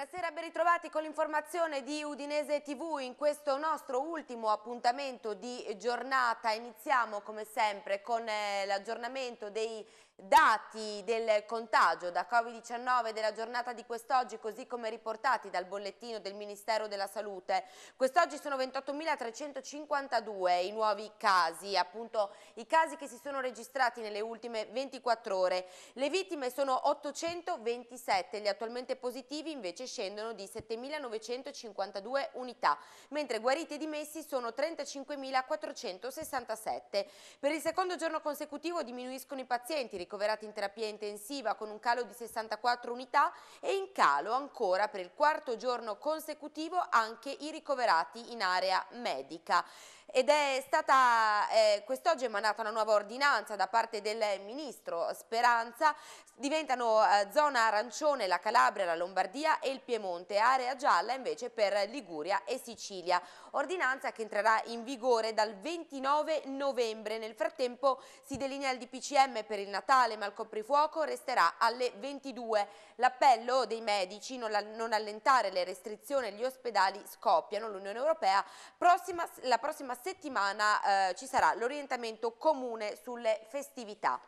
Buonasera, ben ritrovati con l'informazione di Udinese TV in questo nostro ultimo appuntamento di giornata. Iniziamo come sempre con eh, l'aggiornamento dei Dati del contagio da Covid-19 della giornata di quest'oggi, così come riportati dal bollettino del Ministero della Salute. Quest'oggi sono 28.352 i nuovi casi, appunto i casi che si sono registrati nelle ultime 24 ore. Le vittime sono 827, gli attualmente positivi invece scendono di 7.952 unità, mentre guariti e dimessi sono 35.467. Per il secondo giorno consecutivo diminuiscono i pazienti ricoverati in terapia intensiva con un calo di 64 unità e in calo ancora per il quarto giorno consecutivo anche i ricoverati in area medica ed è stata eh, quest'oggi emanata una nuova ordinanza da parte del Ministro Speranza, diventano eh, zona arancione la Calabria, la Lombardia e il Piemonte, area gialla invece per Liguria e Sicilia, ordinanza che entrerà in vigore dal 29 novembre, nel frattempo si delinea il DPCM per il Natale ma il coprifuoco resterà alle 22, l'appello dei medici non, non allentare le restrizioni gli ospedali scoppiano, l'Unione Europea prossima, la prossima settimana eh, ci sarà l'orientamento comune sulle festività.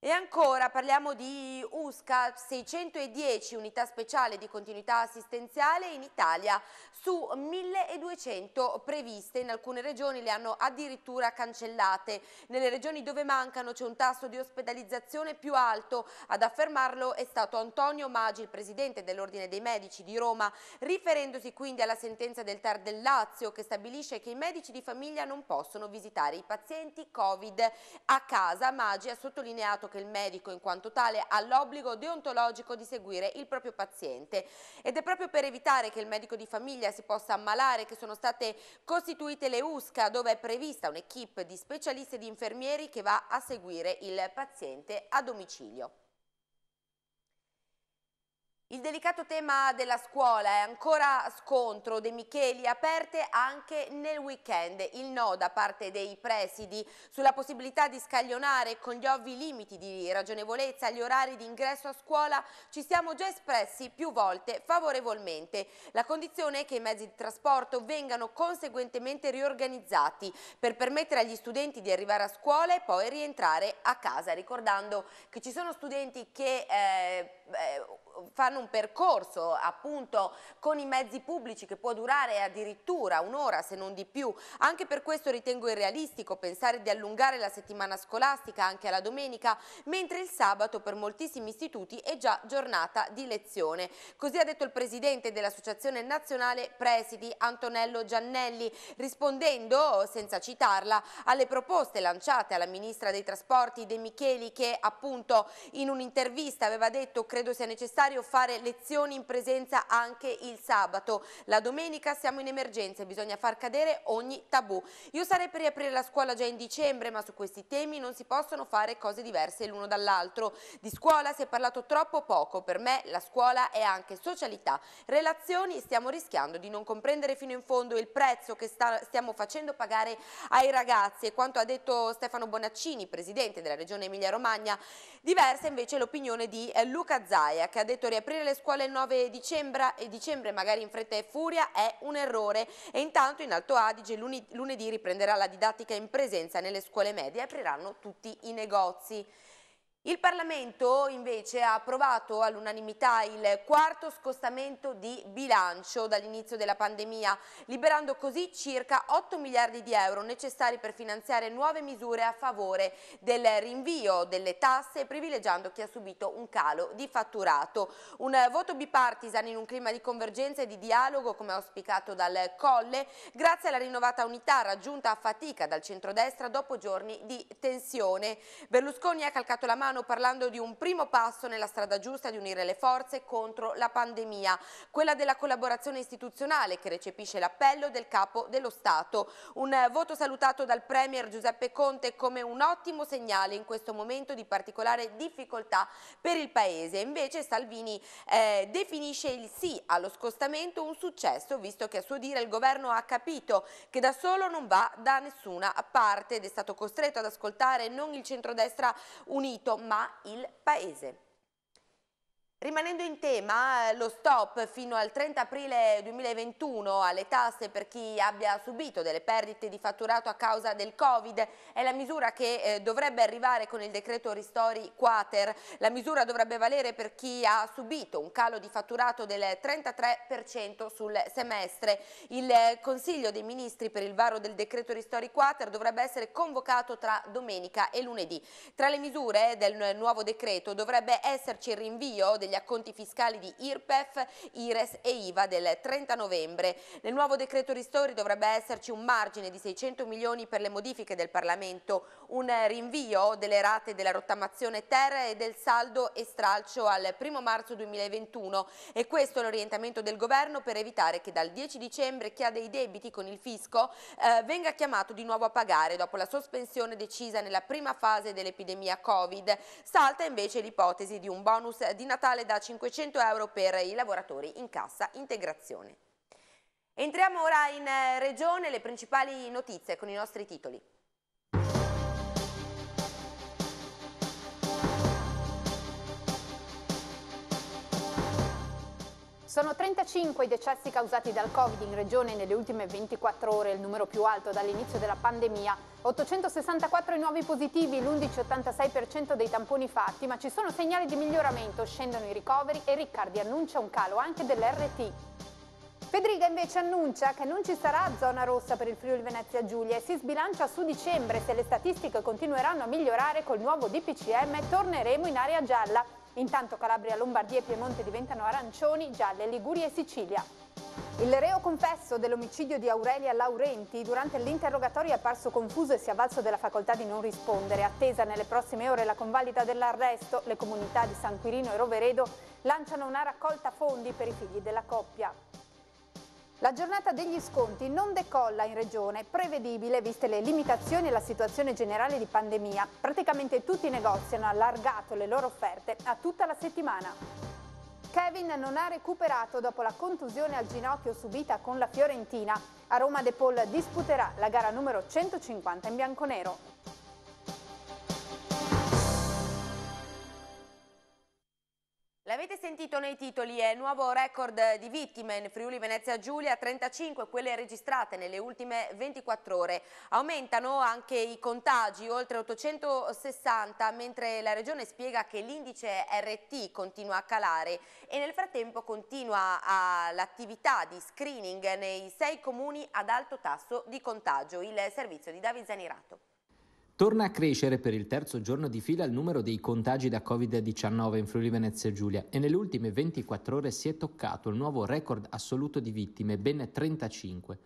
E ancora parliamo di USCA, 610 unità speciali di continuità assistenziale in Italia su 1200 previste, in alcune regioni le hanno addirittura cancellate. Nelle regioni dove mancano c'è un tasso di ospedalizzazione più alto, ad affermarlo è stato Antonio Maggi, il presidente dell'Ordine dei Medici di Roma, riferendosi quindi alla sentenza del TAR del Lazio che stabilisce che i medici di famiglia non possono visitare i pazienti Covid a casa. Maggi ha sottolineato che il medico in quanto tale ha l'obbligo deontologico di seguire il proprio paziente ed è proprio per evitare che il medico di famiglia si possa ammalare che sono state costituite le USCA dove è prevista un'equipe di specialisti e di infermieri che va a seguire il paziente a domicilio. Il delicato tema della scuola è ancora scontro De Micheli aperte anche nel weekend. Il no da parte dei presidi sulla possibilità di scaglionare con gli ovvi limiti di ragionevolezza gli orari di ingresso a scuola ci siamo già espressi più volte favorevolmente. La condizione è che i mezzi di trasporto vengano conseguentemente riorganizzati per permettere agli studenti di arrivare a scuola e poi rientrare a casa, ricordando che ci sono studenti che... Eh, eh, fanno un percorso appunto con i mezzi pubblici che può durare addirittura un'ora se non di più. Anche per questo ritengo irrealistico pensare di allungare la settimana scolastica anche alla domenica, mentre il sabato per moltissimi istituti è già giornata di lezione. Così ha detto il presidente dell'Associazione Nazionale Presidi Antonello Giannelli, rispondendo, senza citarla, alle proposte lanciate alla ministra dei trasporti De Micheli che appunto in un'intervista aveva detto credo sia necessario necessario fare lezioni in presenza anche il sabato. La domenica siamo in emergenza e bisogna far cadere ogni tabù. Io sarei per riaprire la scuola già in dicembre, ma su questi temi non si possono fare cose diverse l'uno dall'altro. Di scuola si è parlato troppo poco. Per me la scuola è anche socialità. Relazioni stiamo rischiando di non comprendere fino in fondo il prezzo che sta, stiamo facendo pagare ai ragazzi e quanto ha detto Stefano Bonaccini, presidente della regione Emilia Romagna. Diversa invece l'opinione di eh, Luca Zaia che ha detto rettore, aprire le scuole il 9 dicembre, dicembre magari in fretta e furia è un errore e intanto in Alto Adige lunedì riprenderà la didattica in presenza nelle scuole medie e apriranno tutti i negozi. Il Parlamento invece ha approvato all'unanimità il quarto scostamento di bilancio dall'inizio della pandemia, liberando così circa 8 miliardi di euro necessari per finanziare nuove misure a favore del rinvio delle tasse, privilegiando chi ha subito un calo di fatturato. Un voto bipartisan in un clima di convergenza e di dialogo, come auspicato dal Colle, grazie alla rinnovata unità raggiunta a fatica dal centrodestra dopo giorni di tensione. Berlusconi ha calcato la mano stavano parlando di un primo passo nella strada giusta di unire le forze contro la pandemia, quella della collaborazione istituzionale che recepisce l'appello del capo dello Stato. Un eh, voto salutato dal Premier Giuseppe Conte come un ottimo segnale in questo momento di particolare difficoltà per il Paese. Invece Salvini eh, definisce il sì allo scostamento un successo, visto che a suo dire il governo ha capito che da solo non va da nessuna parte ed è stato costretto ad ascoltare non il centrodestra unito ma il paese. Rimanendo in tema, eh, lo stop fino al 30 aprile 2021 alle tasse per chi abbia subito delle perdite di fatturato a causa del Covid è la misura che eh, dovrebbe arrivare con il decreto Ristori Quater. La misura dovrebbe valere per chi ha subito un calo di fatturato del 33% sul semestre. Il eh, Consiglio dei Ministri per il varo del decreto Ristori Quater dovrebbe essere convocato tra domenica e lunedì. Tra le misure del nuovo decreto dovrebbe esserci il rinvio del degli acconti fiscali di IRPEF, IRES e IVA del 30 novembre. Nel nuovo decreto ristori dovrebbe esserci un margine di 600 milioni per le modifiche del Parlamento, un rinvio delle rate della rottamazione terra e del saldo e stralcio al 1 marzo 2021 e questo è l'orientamento del governo per evitare che dal 10 dicembre chi ha dei debiti con il fisco eh, venga chiamato di nuovo a pagare dopo la sospensione decisa nella prima fase dell'epidemia Covid. Salta invece l'ipotesi di un bonus di Natale vale da 500 euro per i lavoratori in cassa integrazione. Entriamo ora in eh, regione, le principali notizie con i nostri titoli. Sono 35 i decessi causati dal Covid in regione nelle ultime 24 ore, il numero più alto dall'inizio della pandemia. 864 i nuovi positivi, l'11,86% dei tamponi fatti, ma ci sono segnali di miglioramento, scendono i ricoveri e Riccardi annuncia un calo anche dell'RT. Federica invece annuncia che non ci sarà zona rossa per il Friuli Venezia Giulia e si sbilancia su dicembre. Se le statistiche continueranno a migliorare col nuovo DPCM torneremo in area gialla. Intanto Calabria, Lombardia e Piemonte diventano arancioni, gialle, Liguria e Sicilia. Il reo confesso dell'omicidio di Aurelia Laurenti durante l'interrogatorio è apparso confuso e si è avvalso della facoltà di non rispondere. Attesa nelle prossime ore la convalida dell'arresto, le comunità di San Quirino e Roveredo lanciano una raccolta fondi per i figli della coppia. La giornata degli sconti non decolla in regione, prevedibile viste le limitazioni e la situazione generale di pandemia. Praticamente tutti i negozi hanno allargato le loro offerte a tutta la settimana. Kevin non ha recuperato dopo la contusione al ginocchio subita con la Fiorentina. A Roma De Paul disputerà la gara numero 150 in bianconero. L'avete sentito nei titoli, è eh? nuovo record di vittime in Friuli Venezia Giulia, 35 quelle registrate nelle ultime 24 ore. Aumentano anche i contagi, oltre 860, mentre la regione spiega che l'indice RT continua a calare e nel frattempo continua l'attività di screening nei sei comuni ad alto tasso di contagio. Il servizio di Davide Zanirato. Torna a crescere per il terzo giorno di fila il numero dei contagi da Covid-19 in Friuli Venezia Giulia e nelle ultime 24 ore si è toccato il nuovo record assoluto di vittime, ben 35.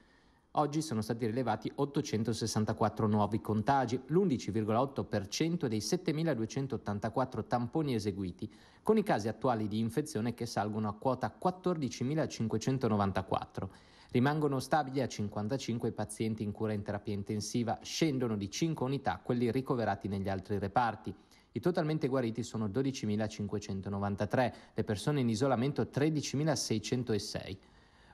Oggi sono stati rilevati 864 nuovi contagi, l'11,8% dei 7.284 tamponi eseguiti, con i casi attuali di infezione che salgono a quota 14.594. Rimangono stabili a 55 i pazienti in cura in terapia intensiva, scendono di 5 unità quelli ricoverati negli altri reparti. I totalmente guariti sono 12.593, le persone in isolamento 13.606.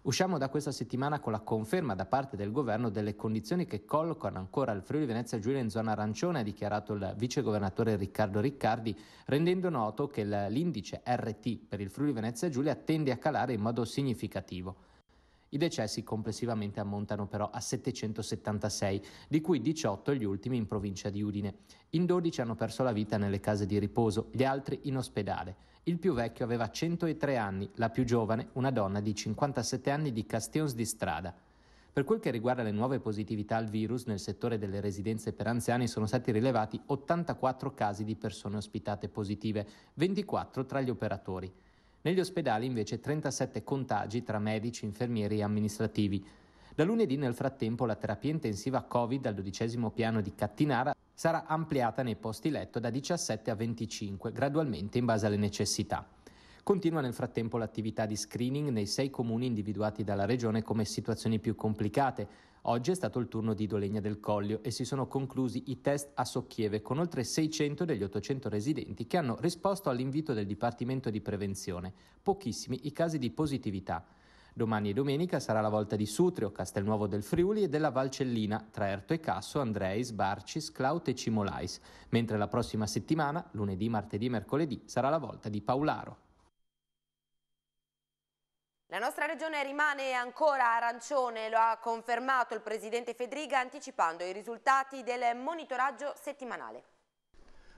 Usciamo da questa settimana con la conferma da parte del governo delle condizioni che collocano ancora il Friuli Venezia Giulia in zona arancione, ha dichiarato il vicegovernatore Riccardo Riccardi, rendendo noto che l'indice RT per il Friuli Venezia Giulia tende a calare in modo significativo. I decessi complessivamente ammontano però a 776, di cui 18 gli ultimi in provincia di Udine. In 12 hanno perso la vita nelle case di riposo, gli altri in ospedale. Il più vecchio aveva 103 anni, la più giovane, una donna di 57 anni di Castions di Strada. Per quel che riguarda le nuove positività al virus nel settore delle residenze per anziani sono stati rilevati 84 casi di persone ospitate positive, 24 tra gli operatori. Negli ospedali invece 37 contagi tra medici, infermieri e amministrativi. Da lunedì nel frattempo la terapia intensiva Covid al dodicesimo piano di Cattinara sarà ampliata nei posti letto da 17 a 25, gradualmente in base alle necessità. Continua nel frattempo l'attività di screening nei sei comuni individuati dalla Regione come situazioni più complicate. Oggi è stato il turno di Dolegna del Collio e si sono conclusi i test a Socchieve con oltre 600 degli 800 residenti che hanno risposto all'invito del Dipartimento di Prevenzione. Pochissimi i casi di positività. Domani e domenica sarà la volta di Sutrio, Castelnuovo del Friuli e della Valcellina, Traerto e Casso, Andreis, Barcis, Claut e Cimolais, mentre la prossima settimana, lunedì, martedì e mercoledì, sarà la volta di Paularo. La nostra regione rimane ancora arancione, lo ha confermato il presidente Fedriga anticipando i risultati del monitoraggio settimanale.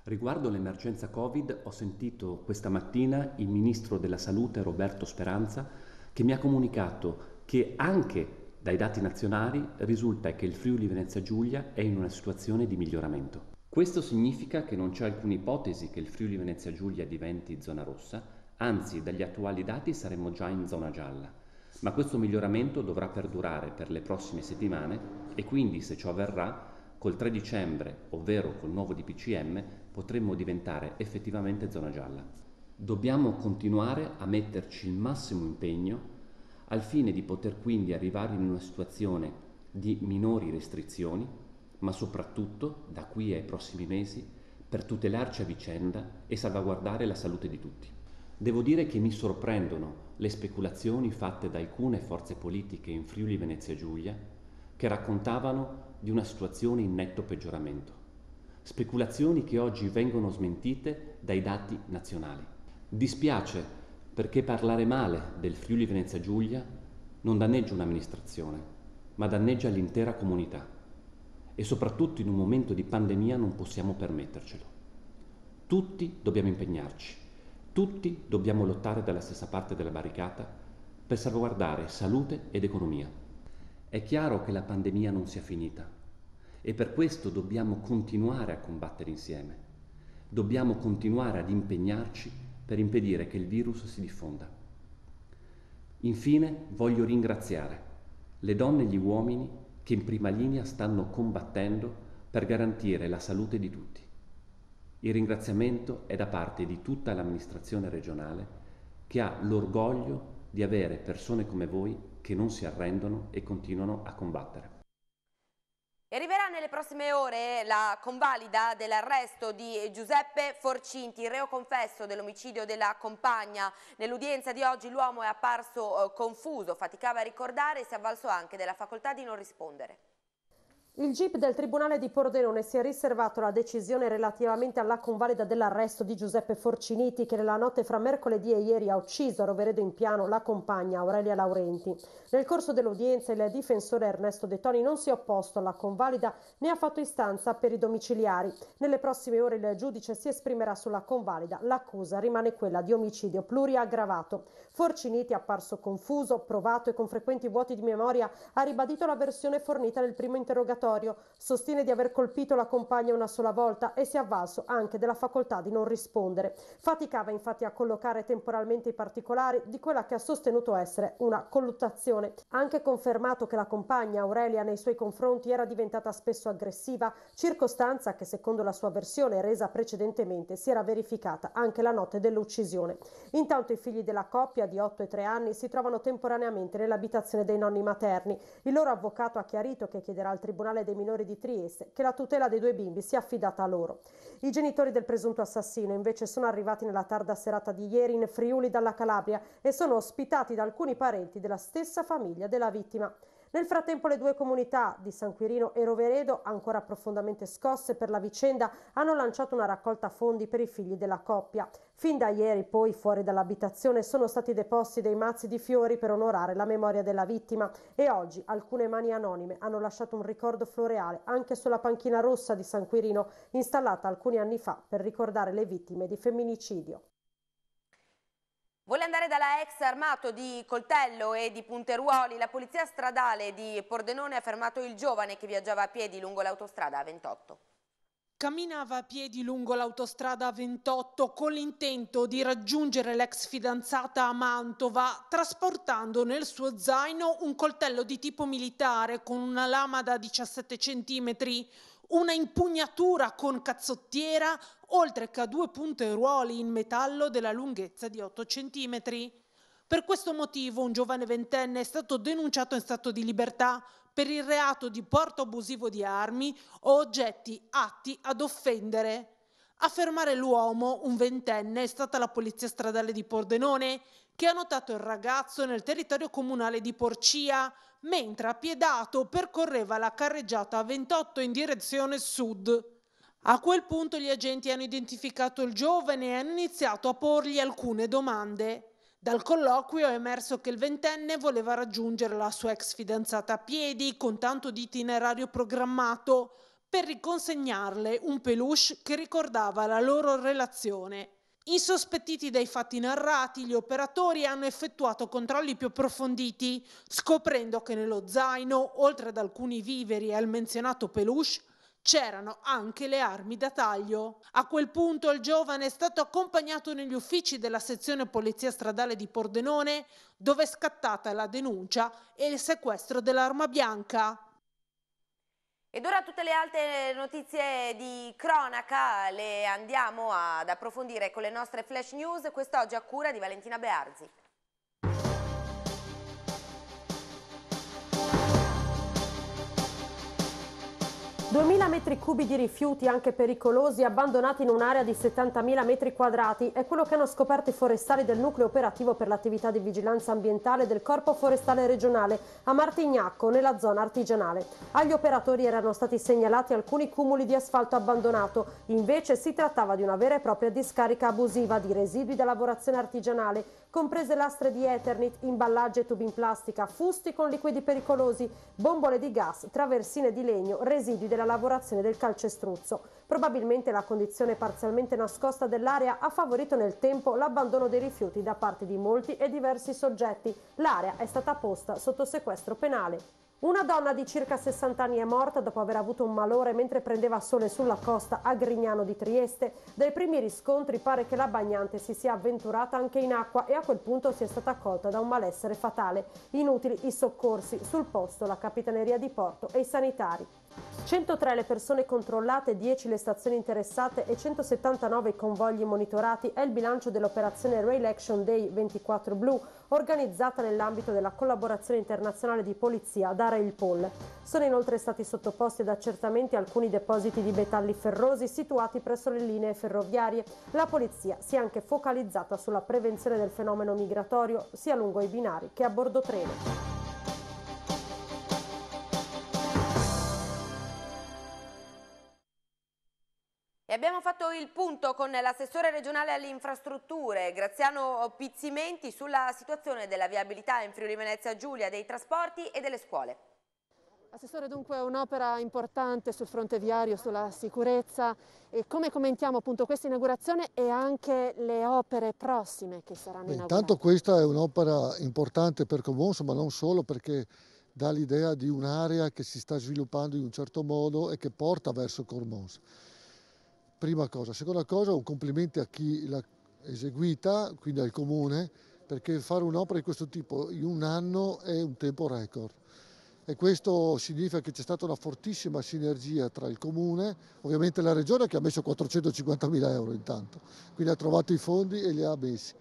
Riguardo l'emergenza Covid ho sentito questa mattina il ministro della salute Roberto Speranza che mi ha comunicato che anche dai dati nazionali risulta che il Friuli Venezia Giulia è in una situazione di miglioramento. Questo significa che non c'è alcuna ipotesi che il Friuli Venezia Giulia diventi zona rossa, anzi dagli attuali dati saremmo già in zona gialla, ma questo miglioramento dovrà perdurare per le prossime settimane e quindi se ciò avverrà, col 3 dicembre, ovvero col nuovo DPCM, potremmo diventare effettivamente zona gialla. Dobbiamo continuare a metterci il massimo impegno al fine di poter quindi arrivare in una situazione di minori restrizioni, ma soprattutto da qui ai prossimi mesi per tutelarci a vicenda e salvaguardare la salute di tutti. Devo dire che mi sorprendono le speculazioni fatte da alcune forze politiche in Friuli Venezia Giulia che raccontavano di una situazione in netto peggioramento. Speculazioni che oggi vengono smentite dai dati nazionali. Dispiace perché parlare male del Friuli Venezia Giulia non danneggia un'amministrazione, ma danneggia l'intera comunità. E soprattutto in un momento di pandemia non possiamo permettercelo. Tutti dobbiamo impegnarci tutti dobbiamo lottare dalla stessa parte della barricata per salvaguardare salute ed economia. È chiaro che la pandemia non sia finita e per questo dobbiamo continuare a combattere insieme. Dobbiamo continuare ad impegnarci per impedire che il virus si diffonda. Infine voglio ringraziare le donne e gli uomini che in prima linea stanno combattendo per garantire la salute di tutti. Il ringraziamento è da parte di tutta l'amministrazione regionale che ha l'orgoglio di avere persone come voi che non si arrendono e continuano a combattere. E arriverà nelle prossime ore la convalida dell'arresto di Giuseppe Forcinti, reo confesso dell'omicidio della compagna. Nell'udienza di oggi l'uomo è apparso eh, confuso, faticava a ricordare e si è avvalso anche della facoltà di non rispondere. Il GIP del Tribunale di Pordenone si è riservato la decisione relativamente alla convalida dell'arresto di Giuseppe Forciniti che nella notte fra mercoledì e ieri ha ucciso a Roveredo in piano la compagna Aurelia Laurenti. Nel corso dell'udienza il difensore Ernesto De Toni non si è opposto alla convalida né ha fatto istanza per i domiciliari. Nelle prossime ore il giudice si esprimerà sulla convalida. L'accusa rimane quella di omicidio pluriaggravato. Forciniti, apparso confuso, provato e con frequenti vuoti di memoria, ha ribadito la versione fornita nel primo interrogatorio interrogatorio, sostiene di aver colpito la compagna una sola volta e si è avvalso anche della facoltà di non rispondere. Faticava infatti a collocare temporalmente i particolari di quella che ha sostenuto essere una colluttazione. Ha Anche confermato che la compagna Aurelia nei suoi confronti era diventata spesso aggressiva, circostanza che secondo la sua versione resa precedentemente si era verificata anche la notte dell'uccisione. Intanto i figli della coppia di 8 e 3 anni si trovano temporaneamente nell'abitazione dei nonni materni. Il loro avvocato ha chiarito che chiederà al tribunale Comunale dei Minori di Trieste che la tutela dei due bimbi sia affidata a loro. I genitori del presunto assassino invece sono arrivati nella tarda serata di ieri in Friuli dalla Calabria e sono ospitati da alcuni parenti della stessa famiglia della vittima. Nel frattempo le due comunità di San Quirino e Roveredo, ancora profondamente scosse per la vicenda, hanno lanciato una raccolta fondi per i figli della coppia. Fin da ieri poi fuori dall'abitazione sono stati deposti dei mazzi di fiori per onorare la memoria della vittima e oggi alcune mani anonime hanno lasciato un ricordo floreale anche sulla panchina rossa di San Quirino installata alcuni anni fa per ricordare le vittime di femminicidio. Vuole andare dalla ex armato di coltello e di punteruoli, la polizia stradale di Pordenone ha fermato il giovane che viaggiava a piedi lungo l'autostrada A28. Camminava a piedi lungo l'autostrada 28 con l'intento di raggiungere l'ex fidanzata a Mantova, trasportando nel suo zaino un coltello di tipo militare con una lama da 17 cm, una impugnatura con cazzottiera oltre che a due punte ruoli in metallo della lunghezza di 8 cm. Per questo motivo un giovane ventenne è stato denunciato in stato di libertà per il reato di porto abusivo di armi o oggetti atti ad offendere. A fermare l'uomo, un ventenne, è stata la polizia stradale di Pordenone, che ha notato il ragazzo nel territorio comunale di Porcia, mentre a piedato percorreva la carreggiata 28 in direzione sud. A quel punto gli agenti hanno identificato il giovane e hanno iniziato a porgli alcune domande. Dal colloquio è emerso che il ventenne voleva raggiungere la sua ex fidanzata a piedi con tanto di itinerario programmato per riconsegnarle un peluche che ricordava la loro relazione. Insospettiti dai fatti narrati, gli operatori hanno effettuato controlli più approfonditi, scoprendo che nello zaino, oltre ad alcuni viveri e al menzionato peluche, c'erano anche le armi da taglio. A quel punto il giovane è stato accompagnato negli uffici della sezione Polizia Stradale di Pordenone, dove è scattata la denuncia e il sequestro dell'arma bianca. Ed ora tutte le altre notizie di cronaca le andiamo ad approfondire con le nostre flash news, quest'oggi a cura di Valentina Bearzi. 2.000 metri cubi di rifiuti, anche pericolosi, abbandonati in un'area di 70.000 metri quadrati è quello che hanno scoperto i forestali del nucleo operativo per l'attività di vigilanza ambientale del Corpo Forestale Regionale a Martignacco, nella zona artigianale. Agli operatori erano stati segnalati alcuni cumuli di asfalto abbandonato, invece si trattava di una vera e propria discarica abusiva di residui da lavorazione artigianale comprese lastre di Eternit, imballaggi e tubi in plastica, fusti con liquidi pericolosi, bombole di gas, traversine di legno, residui della lavorazione del calcestruzzo. Probabilmente la condizione parzialmente nascosta dell'area ha favorito nel tempo l'abbandono dei rifiuti da parte di molti e diversi soggetti. L'area è stata posta sotto sequestro penale. Una donna di circa 60 anni è morta dopo aver avuto un malore mentre prendeva sole sulla costa a Grignano di Trieste. Dai primi riscontri pare che la bagnante si sia avventurata anche in acqua e a quel punto sia stata accolta da un malessere fatale. Inutili i soccorsi, sul posto la Capitaneria di Porto e i sanitari. 103 le persone controllate, 10 le stazioni interessate e 179 i convogli monitorati è il bilancio dell'operazione Rail Action Day 24 Blue organizzata nell'ambito della collaborazione internazionale di polizia da Railpol. Sono inoltre stati sottoposti ad accertamenti alcuni depositi di metalli ferrosi situati presso le linee ferroviarie. La polizia si è anche focalizzata sulla prevenzione del fenomeno migratorio sia lungo i binari che a bordo treno. E abbiamo fatto il punto con l'assessore regionale alle infrastrutture Graziano Pizzimenti sulla situazione della viabilità in Friuli Venezia Giulia, dei trasporti e delle scuole. Assessore, dunque un'opera importante sul fronte viario, sulla sicurezza e come commentiamo appunto questa inaugurazione e anche le opere prossime che saranno Beh, inaugurate? Intanto questa è un'opera importante per Comonso, ma non solo perché dà l'idea di un'area che si sta sviluppando in un certo modo e che porta verso Cormons prima cosa. Seconda cosa, un complimento a chi l'ha eseguita, quindi al comune, perché fare un'opera di questo tipo in un anno è un tempo record. E questo significa che c'è stata una fortissima sinergia tra il comune, ovviamente la regione che ha messo 450 euro intanto, quindi ha trovato i fondi e li ha messi.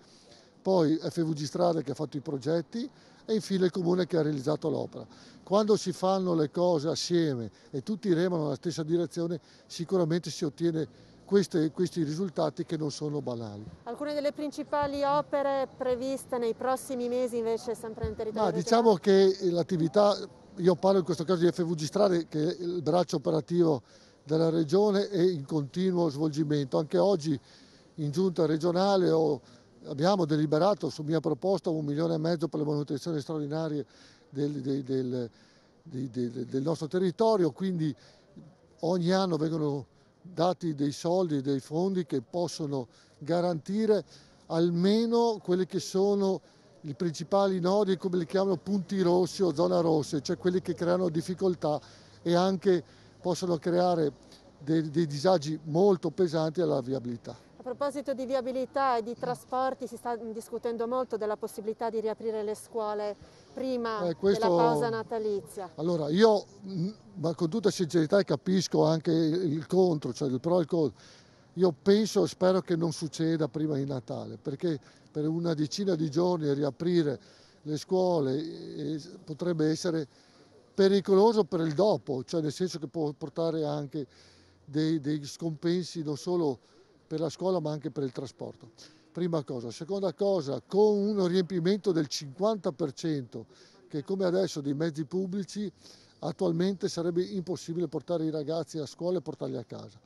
Poi FVG Strade che ha fatto i progetti e infine il comune che ha realizzato l'opera. Quando si fanno le cose assieme e tutti remano nella stessa direzione sicuramente si ottiene queste, questi risultati che non sono banali. Alcune delle principali opere previste nei prossimi mesi invece sempre nel territorio? Ma diciamo che l'attività, io parlo in questo caso di FVG Strade che è il braccio operativo della regione è in continuo svolgimento. Anche oggi in giunta regionale ho, abbiamo deliberato su mia proposta un milione e mezzo per le manutenzioni straordinarie del, del, del, del nostro territorio, quindi ogni anno vengono dati dei soldi, dei fondi che possono garantire almeno quelli che sono i principali nodi, come li chiamano punti rossi o zona rossa, cioè quelli che creano difficoltà e anche possono creare dei, dei disagi molto pesanti alla viabilità. A proposito di viabilità e di trasporti, si sta discutendo molto della possibilità di riaprire le scuole prima eh, questo... della pausa natalizia. Allora, io mm, ma con tutta sincerità capisco anche il contro, cioè il pro e il contro. Io penso e spero che non succeda prima di Natale, perché per una decina di giorni riaprire le scuole eh, potrebbe essere pericoloso per il dopo, cioè nel senso che può portare anche dei, dei scompensi non solo per la scuola ma anche per il trasporto. Prima cosa. Seconda cosa, con un riempimento del 50%, che come adesso dei mezzi pubblici attualmente sarebbe impossibile portare i ragazzi a scuola e portarli a casa,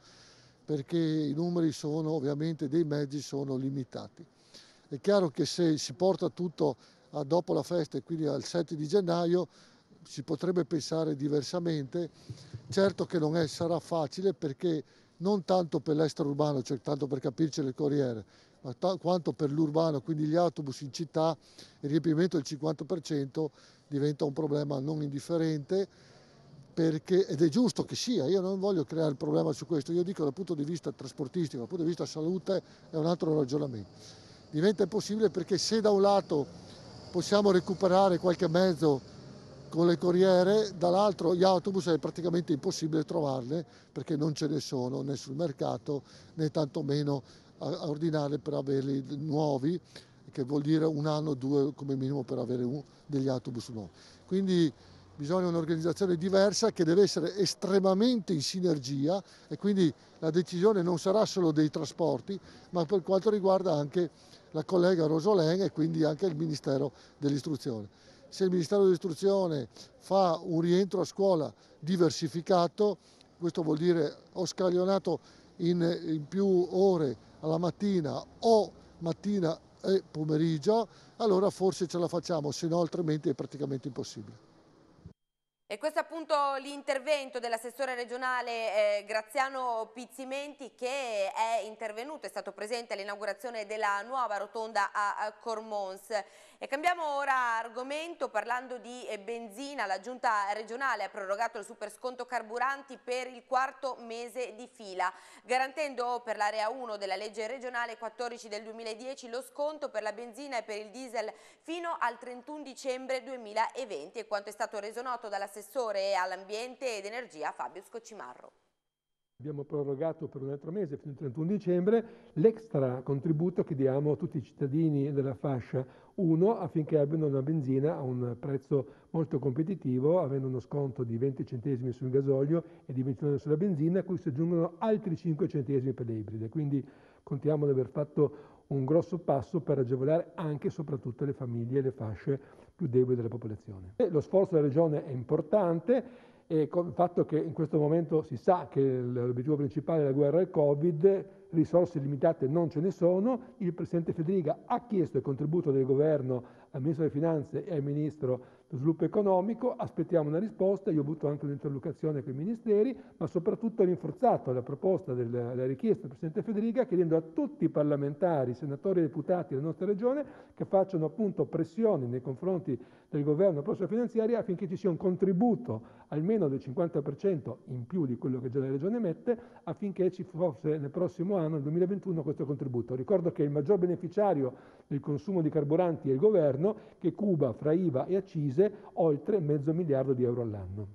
perché i numeri sono ovviamente dei mezzi sono limitati. È chiaro che se si porta tutto a dopo la festa e quindi al 7 di gennaio si potrebbe pensare diversamente, certo che non è, sarà facile perché non tanto per l'estraurbano, cioè tanto per capirci le corriere, ma quanto per l'urbano, quindi gli autobus in città, il riempimento del 50% diventa un problema non indifferente perché, ed è giusto che sia, io non voglio creare il problema su questo, io dico dal punto di vista trasportistico, dal punto di vista salute è un altro ragionamento. Diventa impossibile perché se da un lato possiamo recuperare qualche mezzo con le corriere, dall'altro gli autobus è praticamente impossibile trovarle perché non ce ne sono né sul mercato né tantomeno a, a ordinare per averli nuovi, che vuol dire un anno o due come minimo per avere un, degli autobus nuovi. Quindi bisogna un'organizzazione diversa che deve essere estremamente in sinergia e quindi la decisione non sarà solo dei trasporti, ma per quanto riguarda anche la collega Rosolen e quindi anche il Ministero dell'Istruzione se il Ministero dell'Istruzione fa un rientro a scuola diversificato, questo vuol dire o scaglionato in, in più ore alla mattina o mattina e pomeriggio, allora forse ce la facciamo, se no altrimenti è praticamente impossibile. E questo è appunto l'intervento dell'assessore regionale eh, Graziano Pizzimenti che è intervenuto, è stato presente all'inaugurazione della nuova rotonda a Cormons. E cambiamo ora argomento parlando di eh, benzina. La giunta regionale ha prorogato il super sconto carburanti per il quarto mese di fila, garantendo per l'area 1 della legge regionale 14 del 2010 lo sconto per la benzina e per il diesel fino al 31 dicembre 2020, e quanto è stato reso noto dall'assessore all'ambiente ed energia Fabio Scoccimarro. Abbiamo prorogato per un altro mese, fino al 31 dicembre, l'extra contributo che diamo a tutti i cittadini della fascia uno, affinché abbiano una benzina a un prezzo molto competitivo, avendo uno sconto di 20 centesimi sul gasolio e di 29 sulla benzina, a cui si aggiungono altri 5 centesimi per le ibride. Quindi contiamo di aver fatto un grosso passo per agevolare anche e soprattutto le famiglie e le fasce più deboli della popolazione. E lo sforzo della Regione è importante e con il fatto che in questo momento si sa che l'obiettivo principale della guerra è il Covid, risorse limitate non ce ne sono, il Presidente Federica ha chiesto il contributo del Governo al Ministro delle Finanze e al Ministro sviluppo economico, aspettiamo una risposta, io ho avuto anche un'interlocuzione con i ministeri, ma soprattutto ho rinforzato la proposta, del, la richiesta del Presidente Federica chiedendo a tutti i parlamentari, senatori e deputati della nostra regione che facciano appunto pressioni nei confronti del governo prossima finanziaria affinché ci sia un contributo almeno del 50% in più di quello che già la regione emette affinché ci fosse nel prossimo anno, nel 2021, questo contributo. Ricordo che il maggior beneficiario del consumo di carburanti è il governo che Cuba fra IVA e accise oltre mezzo miliardo di euro all'anno.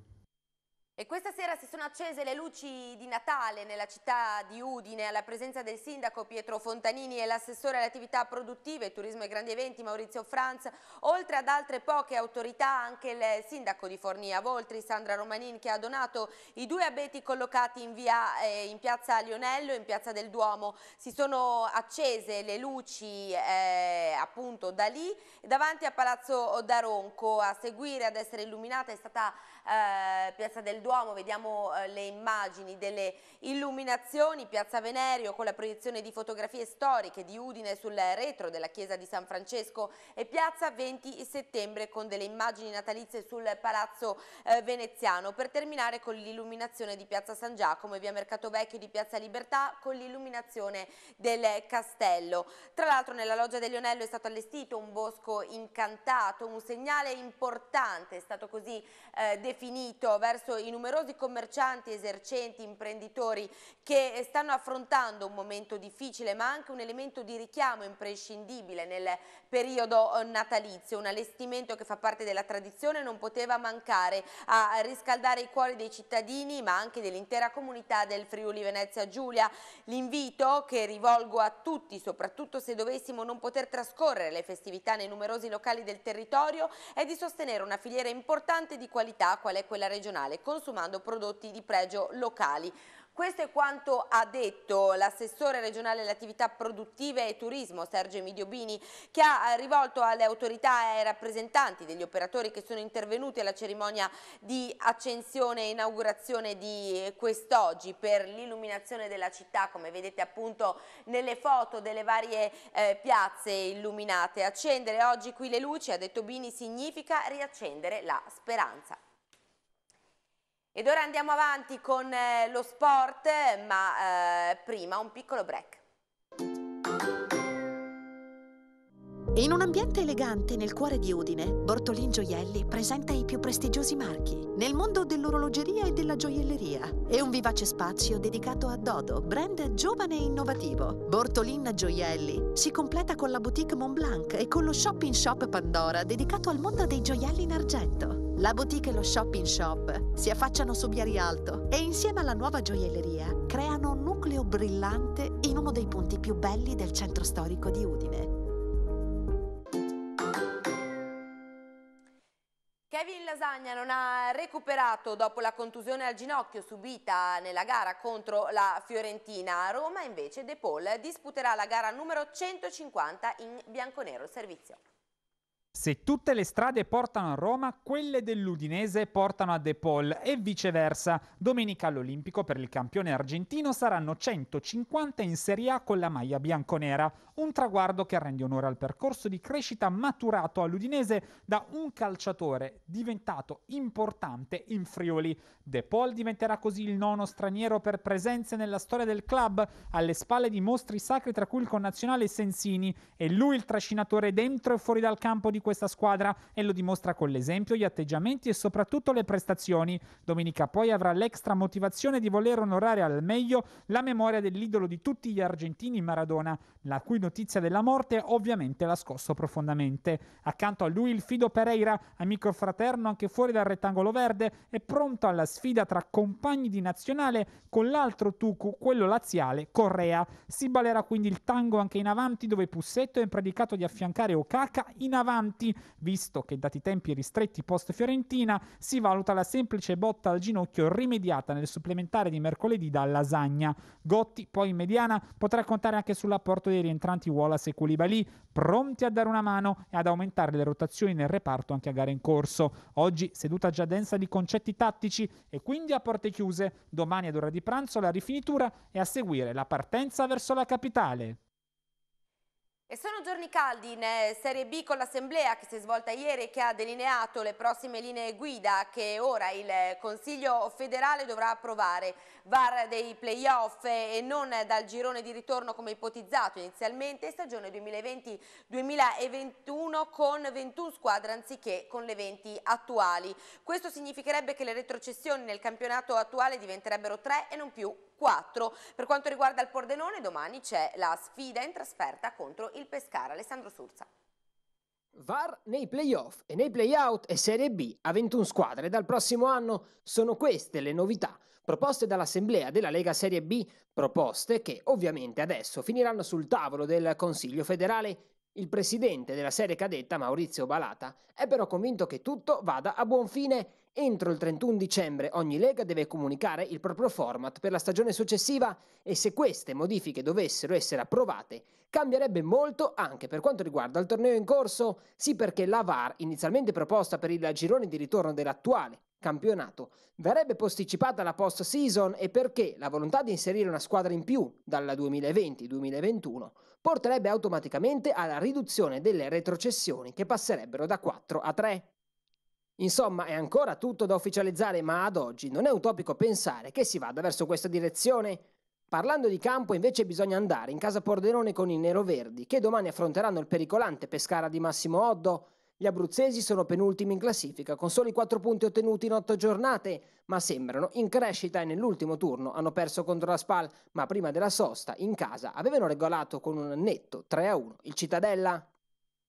E questa sera si sono accese le luci di Natale nella città di Udine alla presenza del sindaco Pietro Fontanini e l'assessore alle attività produttive, turismo e grandi eventi Maurizio Franz, oltre ad altre poche autorità anche il sindaco di Fornia Voltri, Sandra Romanin che ha donato i due abeti collocati in, via, eh, in piazza Lionello e in piazza del Duomo. Si sono accese le luci eh, appunto da lì davanti a Palazzo Daronco a seguire ad essere illuminata è stata eh, Piazza del Duomo vediamo eh, le immagini delle illuminazioni, Piazza Venerio con la proiezione di fotografie storiche di Udine sul retro della chiesa di San Francesco e Piazza 20 settembre con delle immagini natalizie sul Palazzo eh, Veneziano per terminare con l'illuminazione di Piazza San Giacomo e via Mercato Vecchio di Piazza Libertà con l'illuminazione del castello. Tra l'altro nella loggia del Lionello è stato allestito un bosco incantato, un segnale importante, è stato così eh, definito finito verso i numerosi commercianti, esercenti, imprenditori che stanno affrontando un momento difficile ma anche un elemento di richiamo imprescindibile nel periodo eh, natalizio, un allestimento che fa parte della tradizione non poteva mancare a riscaldare i cuori dei cittadini ma anche dell'intera comunità del Friuli Venezia Giulia. L'invito che rivolgo a tutti, soprattutto se dovessimo non poter trascorrere le festività nei numerosi locali del territorio, è di sostenere una filiera importante di qualità città qual è quella regionale, consumando prodotti di pregio locali. Questo è quanto ha detto l'assessore regionale alle attività produttive e turismo Sergio Emidio Bini che ha rivolto alle autorità e ai rappresentanti degli operatori che sono intervenuti alla cerimonia di accensione e inaugurazione di quest'oggi per l'illuminazione della città come vedete appunto nelle foto delle varie eh, piazze illuminate. Accendere oggi qui le luci, ha detto Bini, significa riaccendere la speranza. Ed ora andiamo avanti con eh, lo sport, ma eh, prima un piccolo break. In un ambiente elegante nel cuore di Udine, Bortolin Gioielli presenta i più prestigiosi marchi nel mondo dell'orologeria e della gioielleria e un vivace spazio dedicato a Dodo, brand giovane e innovativo. Bortolin Gioielli si completa con la boutique Montblanc e con lo shopping shop Pandora dedicato al mondo dei gioielli in argento. La boutique e lo shopping shop si affacciano su Alto e insieme alla nuova gioielleria creano un nucleo brillante in uno dei punti più belli del centro storico di Udine. Kevin Lasagna non ha recuperato dopo la contusione al ginocchio subita nella gara contro la Fiorentina. A Roma invece De Paul disputerà la gara numero 150 in bianconero il servizio. Se tutte le strade portano a Roma, quelle dell'Udinese portano a De Paul e viceversa. Domenica all'Olimpico per il campione argentino saranno 150 in Serie A con la maglia bianconera, un traguardo che rende onore al percorso di crescita maturato all'Udinese da un calciatore diventato importante in Friuli. De Paul diventerà così il nono straniero per presenze nella storia del club, alle spalle di mostri sacri tra cui il connazionale Sensini e lui il trascinatore dentro e fuori dal campo di questa squadra e lo dimostra con l'esempio, gli atteggiamenti e soprattutto le prestazioni. Domenica poi avrà l'extra motivazione di voler onorare al meglio la memoria dell'idolo di tutti gli argentini Maradona, la cui notizia della morte ovviamente l'ha scosso profondamente. Accanto a lui il Fido Pereira, amico fraterno anche fuori dal rettangolo verde, è pronto alla sfida tra compagni di nazionale con l'altro Tucu, quello laziale, Correa. Si balerà quindi il tango anche in avanti dove Pussetto è predicato di affiancare Okaka in avanti avanti, visto che dati i tempi ristretti post-Fiorentina si valuta la semplice botta al ginocchio rimediata nel supplementare di mercoledì da Lasagna. Gotti poi in mediana potrà contare anche sull'apporto dei rientranti Wallace e Koulibaly, pronti a dare una mano e ad aumentare le rotazioni nel reparto anche a gare in corso. Oggi seduta già densa di concetti tattici e quindi a porte chiuse. Domani ad ora di pranzo la rifinitura e a seguire la partenza verso la capitale. E sono giorni caldi in eh, Serie B con l'assemblea che si è svolta ieri e che ha delineato le prossime linee guida che ora il Consiglio federale dovrà approvare. VAR dei playoff e non dal girone di ritorno come ipotizzato inizialmente, stagione 2020-2021 con 21 squadre anziché con le 20 attuali. Questo significherebbe che le retrocessioni nel campionato attuale diventerebbero 3 e non più 4. Per quanto riguarda il Pordenone, domani c'è la sfida in trasferta contro il Pescara. Alessandro Surza. VAR nei playoff e nei playout e Serie B a 21 squadre dal prossimo anno sono queste le novità proposte dall'Assemblea della Lega Serie B, proposte che ovviamente adesso finiranno sul tavolo del Consiglio federale il presidente della serie cadetta, Maurizio Balata, è però convinto che tutto vada a buon fine. Entro il 31 dicembre ogni lega deve comunicare il proprio format per la stagione successiva e se queste modifiche dovessero essere approvate, cambierebbe molto anche per quanto riguarda il torneo in corso, sì perché la VAR, inizialmente proposta per il girone di ritorno dell'attuale campionato. Verrebbe posticipata la post-season e perché la volontà di inserire una squadra in più dalla 2020-2021 porterebbe automaticamente alla riduzione delle retrocessioni che passerebbero da 4 a 3. Insomma, è ancora tutto da ufficializzare, ma ad oggi non è utopico pensare che si vada verso questa direzione. Parlando di campo, invece, bisogna andare in casa Pordenone con i neroverdi, che domani affronteranno il pericolante Pescara di Massimo Oddo, gli abruzzesi sono penultimi in classifica, con soli 4 punti ottenuti in 8 giornate, ma sembrano in crescita e nell'ultimo turno hanno perso contro la Spal, ma prima della sosta, in casa, avevano regolato con un netto 3-1 il Cittadella.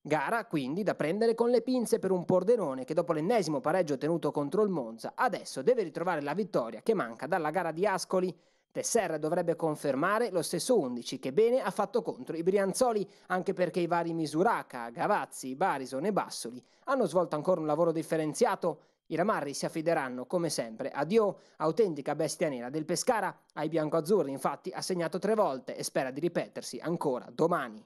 Gara quindi da prendere con le pinze per un Pordenone che dopo l'ennesimo pareggio tenuto contro il Monza adesso deve ritrovare la vittoria che manca dalla gara di Ascoli Tesserra dovrebbe confermare lo stesso 11 che bene ha fatto contro i Brianzoli anche perché i vari Misuraca, Gavazzi, Barison e Bassoli hanno svolto ancora un lavoro differenziato. I ramarri si affideranno come sempre a Dio, autentica bestia nera del Pescara. Ai biancoazzurri infatti ha segnato tre volte e spera di ripetersi ancora domani.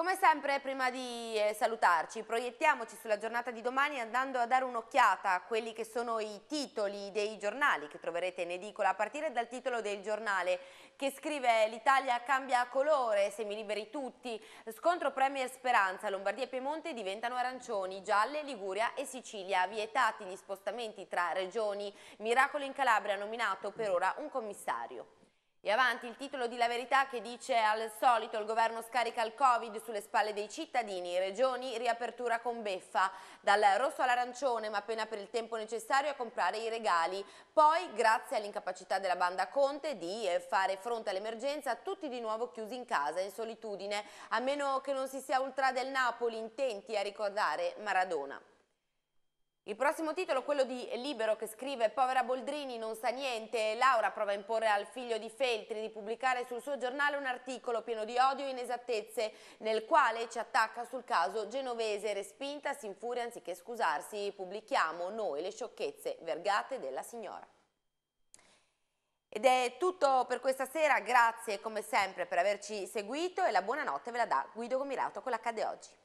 Come sempre, prima di eh, salutarci, proiettiamoci sulla giornata di domani andando a dare un'occhiata a quelli che sono i titoli dei giornali che troverete in edicola, a partire dal titolo del giornale che scrive l'Italia cambia colore, se mi liberi tutti, scontro Premier Speranza, Lombardia e Piemonte diventano arancioni, gialle, Liguria e Sicilia, vietati gli spostamenti tra regioni, miracolo in Calabria ha nominato per ora un commissario. E avanti il titolo di La Verità che dice al solito il governo scarica il Covid sulle spalle dei cittadini, regioni riapertura con beffa, dal rosso all'arancione ma appena per il tempo necessario a comprare i regali. Poi grazie all'incapacità della banda Conte di eh, fare fronte all'emergenza tutti di nuovo chiusi in casa in solitudine, a meno che non si sia ultra del Napoli intenti a ricordare Maradona. Il prossimo titolo, quello di Libero che scrive Povera Boldrini non sa niente, Laura prova a imporre al figlio di Feltri di pubblicare sul suo giornale un articolo pieno di odio e inesattezze nel quale ci attacca sul caso genovese, respinta, si infuria anziché scusarsi, pubblichiamo noi le sciocchezze vergate della signora. Ed è tutto per questa sera, grazie come sempre per averci seguito e la buonanotte ve la dà Guido Gomirato con l'Accade Oggi.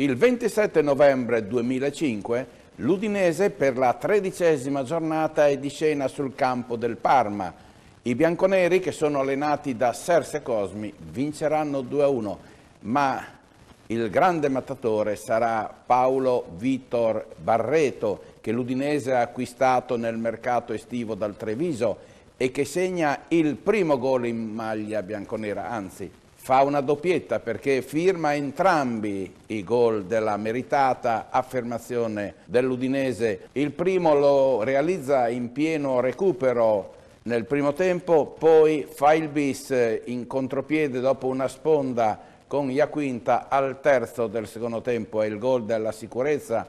Il 27 novembre 2005 l'Udinese per la tredicesima giornata è di scena sul campo del Parma. I bianconeri che sono allenati da Serse Cosmi vinceranno 2-1, ma il grande mattatore sarà Paolo Vitor Barreto che l'Udinese ha acquistato nel mercato estivo dal Treviso e che segna il primo gol in maglia bianconera, anzi fa una doppietta perché firma entrambi i gol della meritata affermazione dell'Udinese. Il primo lo realizza in pieno recupero nel primo tempo, poi fa il bis in contropiede dopo una sponda con Iaquinta al terzo del secondo tempo è il gol della sicurezza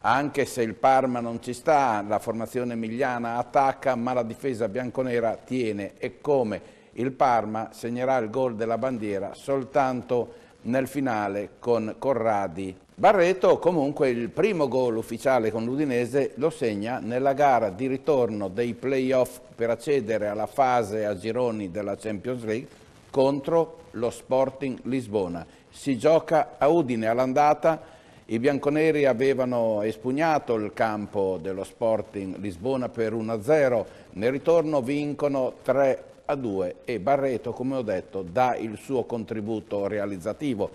anche se il Parma non ci sta, la formazione emiliana attacca ma la difesa bianconera tiene e come il Parma segnerà il gol della bandiera soltanto nel finale con Corradi. Barreto comunque il primo gol ufficiale con l'Udinese lo segna nella gara di ritorno dei playoff per accedere alla fase a gironi della Champions League contro lo Sporting Lisbona. Si gioca a Udine all'andata, i bianconeri avevano espugnato il campo dello Sporting Lisbona per 1-0, nel ritorno vincono 3 a due e Barreto, come ho detto, dà il suo contributo realizzativo.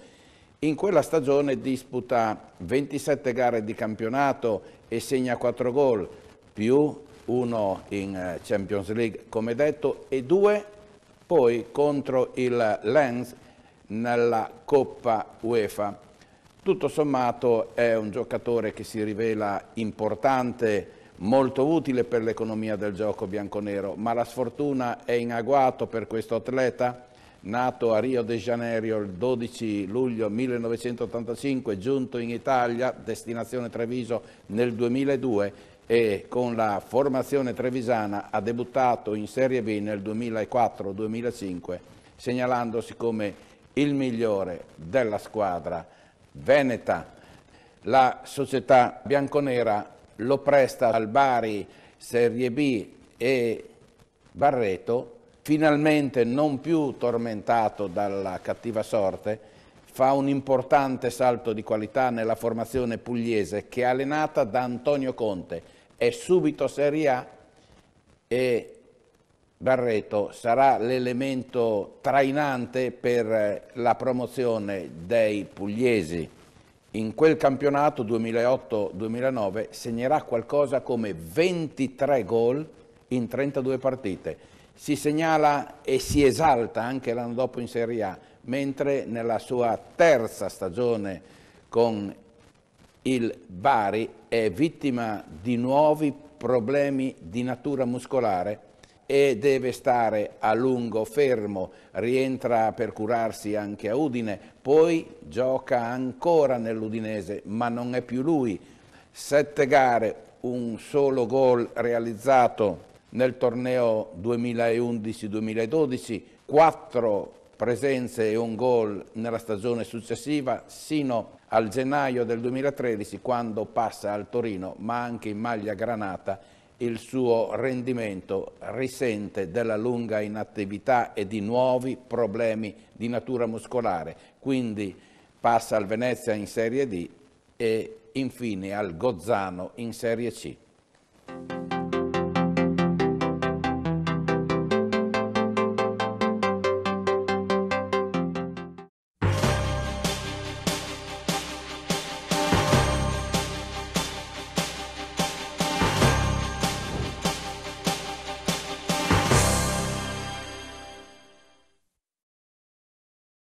In quella stagione disputa 27 gare di campionato e segna 4 gol, più uno in eh, Champions League, come detto, e due poi contro il Lens nella Coppa UEFA. Tutto sommato è un giocatore che si rivela importante molto utile per l'economia del gioco bianconero, ma la sfortuna è in agguato per questo atleta? Nato a Rio de Janeiro il 12 luglio 1985, giunto in Italia, destinazione Treviso nel 2002, e con la formazione trevisana ha debuttato in Serie B nel 2004-2005, segnalandosi come il migliore della squadra veneta. La società bianconera lo presta al Bari Serie B e Barreto, finalmente non più tormentato dalla cattiva sorte, fa un importante salto di qualità nella formazione pugliese che è allenata da Antonio Conte, è subito Serie A e Barreto sarà l'elemento trainante per la promozione dei pugliesi in quel campionato 2008-2009 segnerà qualcosa come 23 gol in 32 partite. Si segnala e si esalta anche l'anno dopo in Serie A, mentre nella sua terza stagione con il Bari è vittima di nuovi problemi di natura muscolare e deve stare a lungo fermo, rientra per curarsi anche a Udine, poi gioca ancora nell'Udinese, ma non è più lui. Sette gare, un solo gol realizzato nel torneo 2011-2012, quattro presenze e un gol nella stagione successiva, sino al gennaio del 2013 quando passa al Torino, ma anche in maglia granata il suo rendimento risente della lunga inattività e di nuovi problemi di natura muscolare, quindi passa al Venezia in Serie D e infine al Gozzano in Serie C.